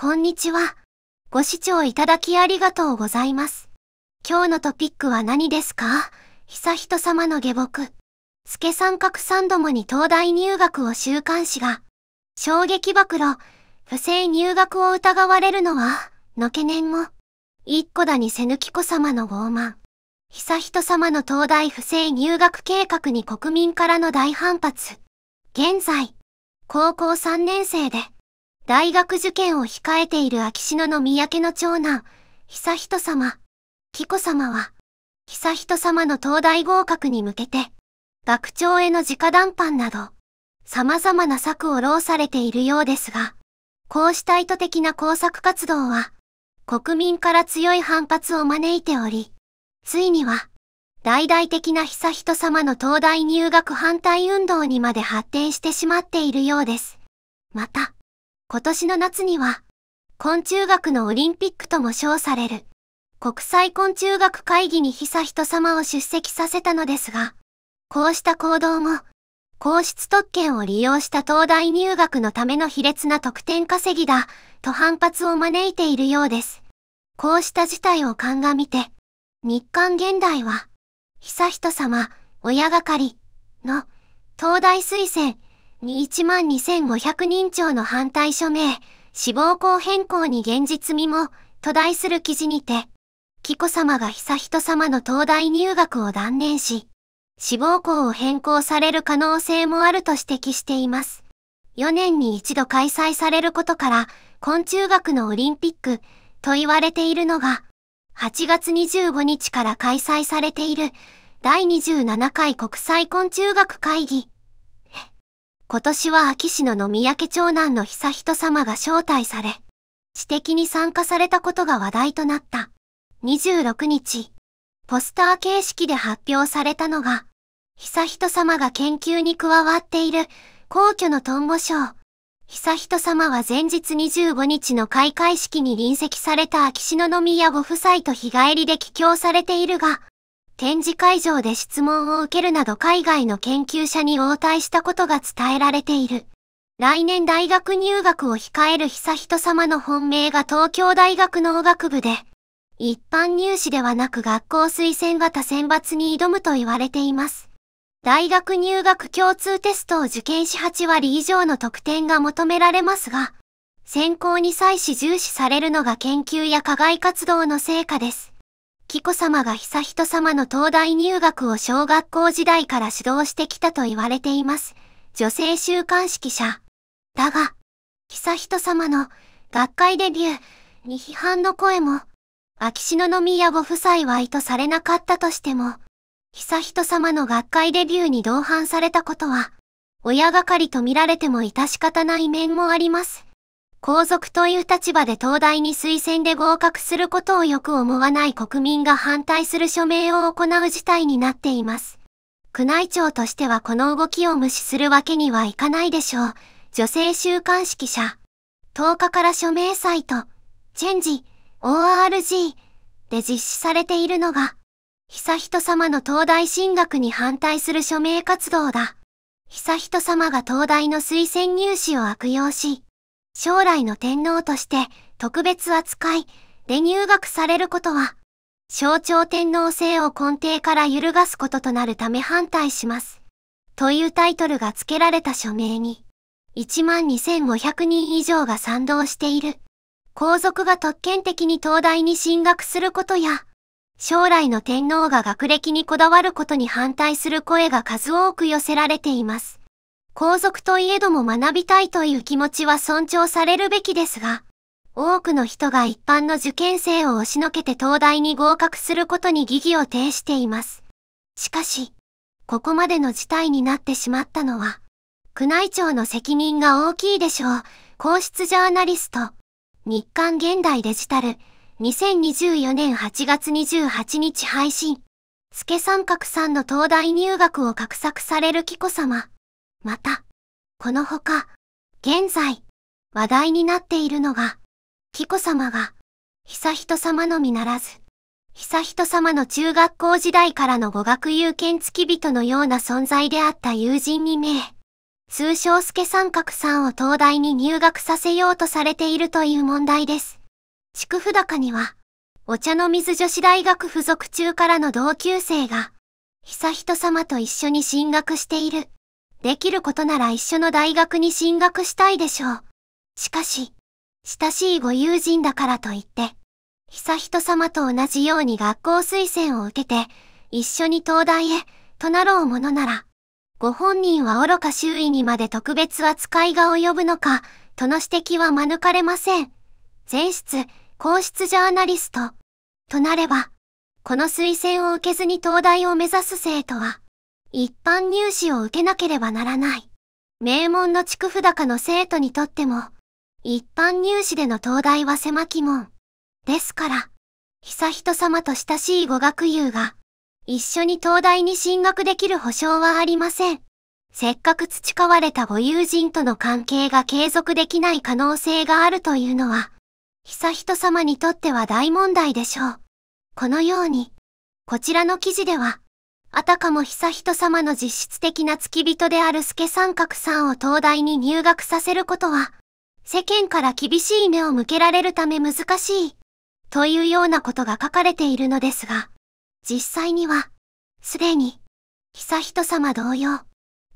こんにちは。ご視聴いただきありがとうございます。今日のトピックは何ですか久人様の下僕。助三角三どもに東大入学を週刊誌が。衝撃暴露。不正入学を疑われるのは、の懸念も。一個だにせぬき子様の傲慢。久人様の東大不正入学計画に国民からの大反発。現在、高校3年生で。大学受験を控えている秋篠の家の長男、悠仁さま、紀子さまは、悠仁さまの東大合格に向けて、学長への直談判など、様々な策を労されているようですが、こうした意図的な工作活動は、国民から強い反発を招いており、ついには、大々的な悠仁さまの東大入学反対運動にまで発展してしまっているようです。また、今年の夏には、昆虫学のオリンピックとも称される、国際昆虫学会議に久人様を出席させたのですが、こうした行動も、皇室特権を利用した東大入学のための卑劣な得点稼ぎだ、と反発を招いているようです。こうした事態を鑑みて、日刊現代は、悠仁様、親がかり、の、東大推薦、12500人超の反対署名、死亡校変更に現実味も、と題する記事にて、紀子様が悠仁様の東大入学を断念し、死亡校を変更される可能性もあると指摘しています。4年に一度開催されることから、昆虫学のオリンピック、と言われているのが、8月25日から開催されている、第27回国際昆虫学会議。今年は秋篠の三宅長男の悠仁さまが招待され、知的に参加されたことが話題となった。26日、ポスター形式で発表されたのが、悠仁さまが研究に加わっている皇居のトンボ賞。悠仁さまは前日25日の開会式に臨席された秋篠宮ご夫妻と日帰りで帰郷されているが、展示会場で質問を受けるなど海外の研究者に応対したことが伝えられている。来年大学入学を控える久人様の本命が東京大学農学部で、一般入試ではなく学校推薦型選抜に挑むと言われています。大学入学共通テストを受験し8割以上の得点が求められますが、選考に際し重視されるのが研究や課外活動の成果です。紀子様が悠仁様の東大入学を小学校時代から指導してきたと言われています。女性週刊式者。だが、悠仁様の学会デビューに批判の声も、秋篠宮ご夫妻は意図されなかったとしても、悠仁様の学会デビューに同伴されたことは、親がかりと見られても致し方ない面もあります。皇族という立場で東大に推薦で合格することをよく思わない国民が反対する署名を行う事態になっています。宮内庁としてはこの動きを無視するわけにはいかないでしょう。女性週刊式者。10日から署名サイト、チェンジ、ORG で実施されているのが、悠仁さまの東大進学に反対する署名活動だ。悠仁さまが東大の推薦入試を悪用し、将来の天皇として特別扱いで入学されることは、象徴天皇制を根底から揺るがすこととなるため反対します。というタイトルが付けられた署名に、12,500人以上が賛同している。皇族が特権的に東大に進学することや、将来の天皇が学歴にこだわることに反対する声が数多く寄せられています。皇族といえども学びたいという気持ちは尊重されるべきですが、多くの人が一般の受験生を押しのけて東大に合格することに疑義を呈しています。しかし、ここまでの事態になってしまったのは、宮内庁の責任が大きいでしょう。皇室ジャーナリスト、日刊現代デジタル、2024年8月28日配信、助三角さんの東大入学を画策される紀子様。また、このほか、現在、話題になっているのが、紀子様が、悠仁様のみならず、悠仁様の中学校時代からの語学友権付き人のような存在であった友人に名、通称助三角さんを東大に入学させようとされているという問題です。祝福高には、お茶の水女子大学附属中からの同級生が、悠仁様と一緒に進学している。できることなら一緒の大学に進学したいでしょう。しかし、親しいご友人だからといって、悠仁さまと同じように学校推薦を受けて、一緒に東大へ、となろうものなら、ご本人は愚か周囲にまで特別扱いが及ぶのか、との指摘は免れません。前室、皇室ジャーナリスト。となれば、この推薦を受けずに東大を目指す生徒は、一般入試を受けなければならない。名門の区。府高の生徒にとっても、一般入試での東大は狭き門。ですから、悠仁様と親しい語学友が、一緒に東大に進学できる保証はありません。せっかく培われたご友人との関係が継続できない可能性があるというのは、悠仁様にとっては大問題でしょう。このように、こちらの記事では、あたかも悠仁さまの実質的な付き人である助三角さんを東大に入学させることは、世間から厳しい目を向けられるため難しい、というようなことが書かれているのですが、実際には、すでに、悠仁さま同様、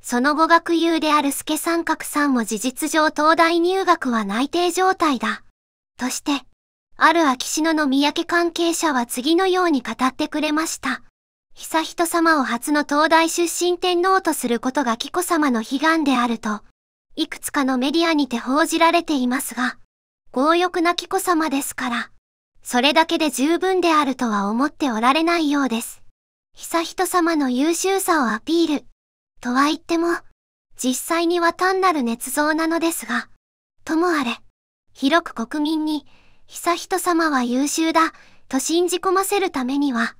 その後学友である助三角さんも事実上東大入学は内定状態だ。として、ある秋篠宮家関係者は次のように語ってくれました。悠仁さまを初の東大出身天皇とすることが紀子さまの悲願であると、いくつかのメディアにて報じられていますが、強欲な紀子さまですから、それだけで十分であるとは思っておられないようです。悠仁さまの優秀さをアピール。とは言っても、実際には単なる捏造なのですが、ともあれ、広く国民に、悠仁さまは優秀だ、と信じ込ませるためには、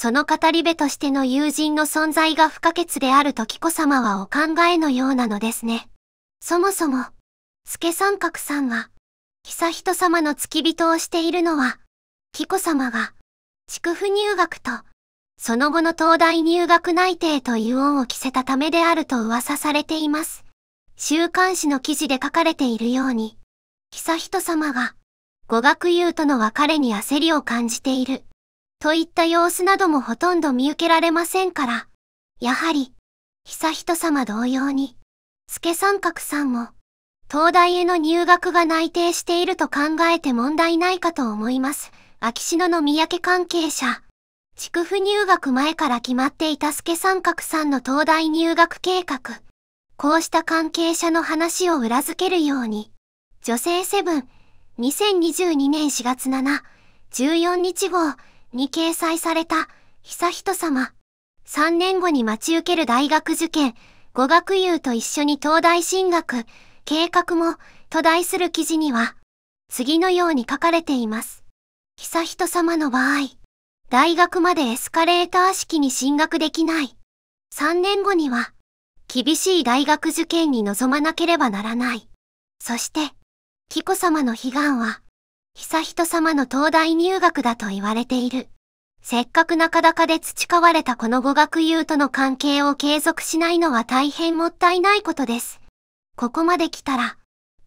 その語り部としての友人の存在が不可欠である時子様はお考えのようなのですね。そもそも、助三角さんが、久人様の付き人をしているのは、紀子様が、畜府入学と、その後の東大入学内定という恩を着せたためであると噂されています。週刊誌の記事で書かれているように、久人様が、語学友との別れに焦りを感じている。といった様子などもほとんど見受けられませんから、やはり、久人さま同様に、助三角さんも、東大への入学が内定していると考えて問題ないかと思います。秋篠宮家関係者。区府入学前から決まっていた助三角さんの東大入学計画。こうした関係者の話を裏付けるように、女性セブン、2022年4月7、14日号、に掲載された、悠仁さま。3年後に待ち受ける大学受験、語学友と一緒に東大進学、計画も、と題する記事には、次のように書かれています。悠仁さまの場合、大学までエスカレーター式に進学できない。3年後には、厳しい大学受験に臨まなければならない。そして、紀子様の悲願は、悠仁さまの東大入学だと言われている。せっかく中高で培われたこの語学友との関係を継続しないのは大変もったいないことです。ここまで来たら、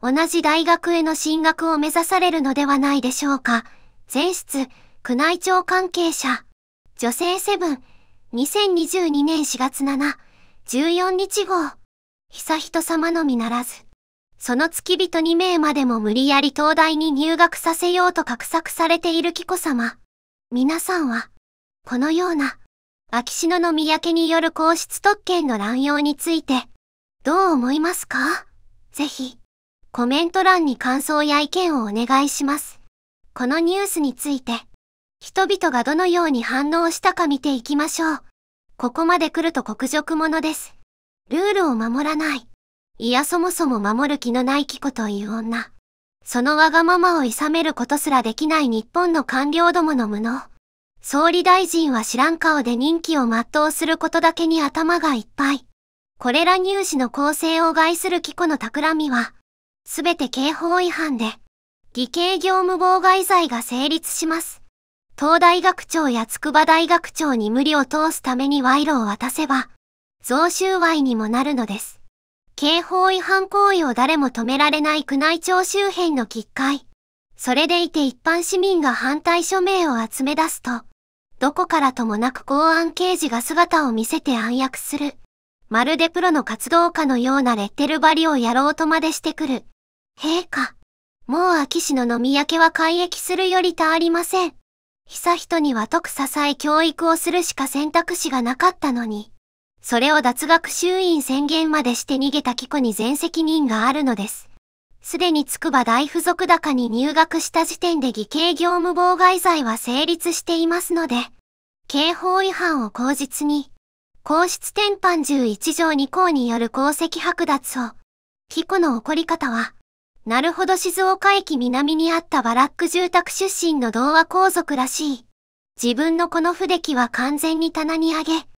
同じ大学への進学を目指されるのではないでしょうか。全室、宮内庁関係者、女性セブン、2022年4月7、14日号、悠仁さまのみならず。その付き人2名までも無理やり東大に入学させようと画策されている紀子様。皆さんは、このような、秋篠宮家による皇室特権の乱用について、どう思いますかぜひ、コメント欄に感想や意見をお願いします。このニュースについて、人々がどのように反応したか見ていきましょう。ここまで来ると国辱者です。ルールを守らない。いやそもそも守る気のないキコという女。そのわがままをいさめることすらできない日本の官僚どもの無能。総理大臣は知らん顔で任期を全うすることだけに頭がいっぱい。これら入試の構成を害するキコの企みは、すべて刑法違反で、偽計業務妨害罪が成立します。東大学長や筑波大学長に無理を通すために賄賂を渡せば、贈収賄にもなるのです。刑法違反行為を誰も止められない宮内庁周辺の喫会。それでいて一般市民が反対署名を集め出すと、どこからともなく公安刑事が姿を見せて暗躍する。まるでプロの活動家のようなレッテル張りをやろうとまでしてくる。陛下、もう秋市の飲み焼けは改易するよりたありません。久人には特支え教育をするしか選択肢がなかったのに。それを脱学衆院宣言までして逃げたキコに全責任があるのです。すでに筑波大附属高に入学した時点で偽計業務妨害罪は成立していますので、刑法違反を口実に、皇室転犯11条2項による功績剥奪を、キコの起こり方は、なるほど静岡駅南にあったバラック住宅出身の童話皇族らしい。自分のこの不出来は完全に棚に上げ、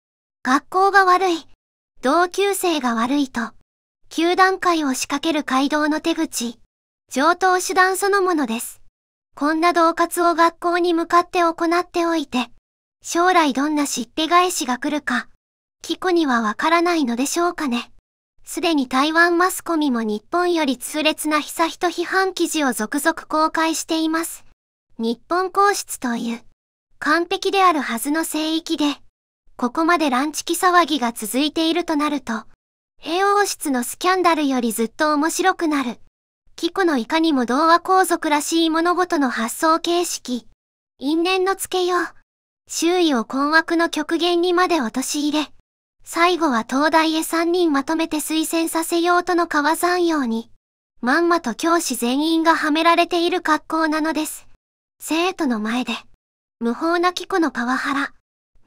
学校が悪い、同級生が悪いと、9段階を仕掛ける街道の手口、上等手段そのものです。こんな恫喝を学校に向かって行っておいて、将来どんなしっぺ返しが来るか、キコにはわからないのでしょうかね。すでに台湾マスコミも日本より痛烈な久人批判記事を続々公開しています。日本皇室という、完璧であるはずの聖域で、ここまでランチキ騒ぎが続いているとなると、平王室のスキャンダルよりずっと面白くなる。キコのいかにも童話皇族らしい物事の発想形式、因縁のつけよう、周囲を困惑の極限にまで落とし入れ、最後は東大へ三人まとめて推薦させようとの川山陽に、まんまと教師全員がはめられている格好なのです。生徒の前で、無法なキコのパワハラ、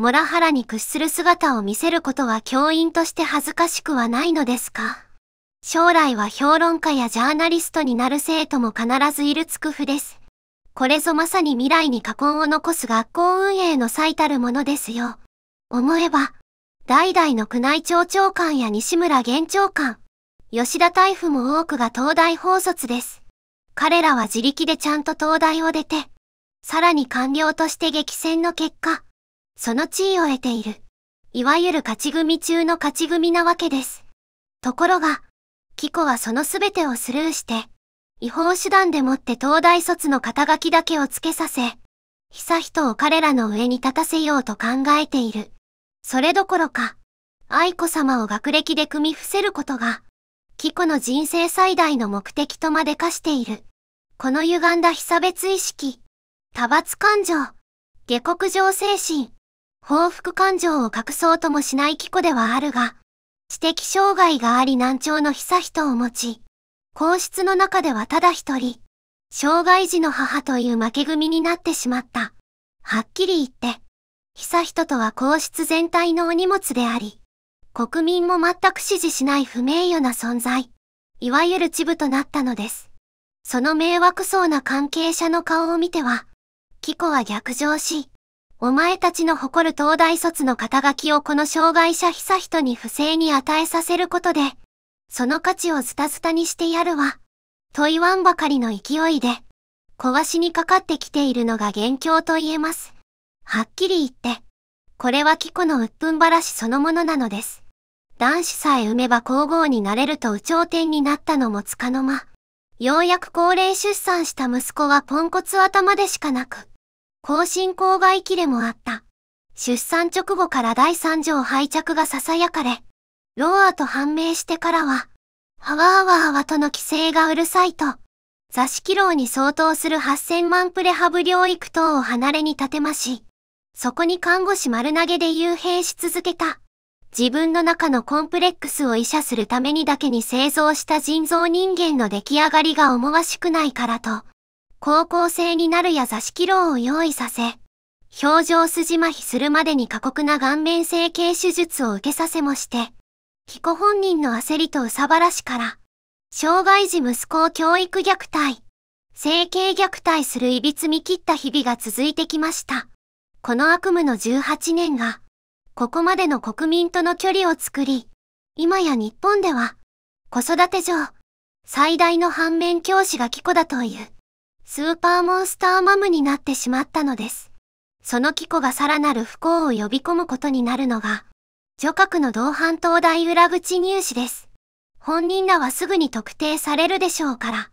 ハラに屈する姿を見せることは教員として恥ずかしくはないのですか将来は評論家やジャーナリストになる生徒も必ずいるつくふです。これぞまさに未来に禍根を残す学校運営の最たるものですよ。思えば、代々の宮内庁長官や西村玄長官、吉田大夫も多くが東大法卒です。彼らは自力でちゃんと東大を出て、さらに官僚として激戦の結果、その地位を得ている。いわゆる勝ち組中の勝ち組なわけです。ところが、キコはその全てをスルーして、違法手段でもって東大卒の肩書きだけをつけさせ、悠仁を彼らの上に立たせようと考えている。それどころか、愛子様を学歴で組み伏せることが、キコの人生最大の目的とまで化している。この歪んだ被差別意識、多罰感情、下克上精神、報復感情を隠そうともしないキコではあるが、知的障害があり難聴の久人を持ち、皇室の中ではただ一人、障害児の母という負け組になってしまった。はっきり言って、久人とは皇室全体のお荷物であり、国民も全く支持しない不名誉な存在、いわゆるチブとなったのです。その迷惑そうな関係者の顔を見ては、キコは逆上し、お前たちの誇る東大卒の肩書きをこの障害者久人に不正に与えさせることで、その価値をズタズタにしてやるわ。と言わんばかりの勢いで、壊しにかかってきているのが元凶と言えます。はっきり言って、これはキコの鬱憤ばらしそのものなのです。男子さえ産めば皇后になれると有頂天になったのもつかの間。ようやく高齢出産した息子はポンコツ頭でしかなく、更新郊外期でもあった。出産直後から第3条廃着が囁かれ、ローアと判明してからは、ハワーワーワとの規制がうるさいと、座敷牢に相当する8000万プレハブ療育等を離れに立てまし、そこに看護師丸投げで幽閉し続けた。自分の中のコンプレックスを医者するためにだけに製造した人造人間の出来上がりが思わしくないからと、高校生になるや座敷牢を用意させ、表情筋麻痺するまでに過酷な顔面整形手術を受けさせもして、彦本人の焦りと憂さ晴らしから、障害児息子を教育虐待、整形虐待するいびつみ切った日々が続いてきました。この悪夢の18年が、ここまでの国民との距離を作り、今や日本では、子育て上、最大の反面教師が貴子だという。スーパーモンスターマムになってしまったのです。そのキコがさらなる不幸を呼び込むことになるのが、女格の同伴東大裏口入試です。本人らはすぐに特定されるでしょうから、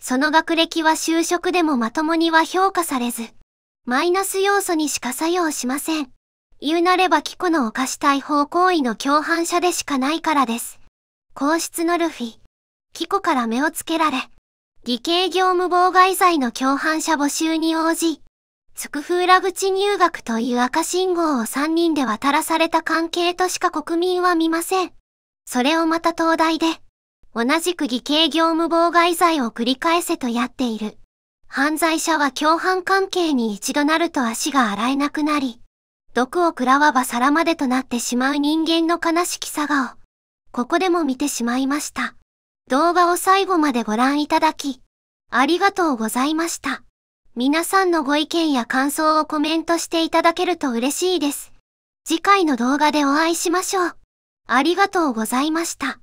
その学歴は就職でもまともには評価されず、マイナス要素にしか作用しません。言うなればキコの犯した違法行為の共犯者でしかないからです。皇室のルフィ、キコから目をつけられ、偽計業務妨害罪の共犯者募集に応じ、スクフーラ口入学という赤信号を3人で渡らされた関係としか国民は見ません。それをまた東大で、同じく偽計業務妨害罪を繰り返せとやっている。犯罪者は共犯関係に一度なると足が洗えなくなり、毒を食らわば皿までとなってしまう人間の悲しきさがを、ここでも見てしまいました。動画を最後までご覧いただき、ありがとうございました。皆さんのご意見や感想をコメントしていただけると嬉しいです。次回の動画でお会いしましょう。ありがとうございました。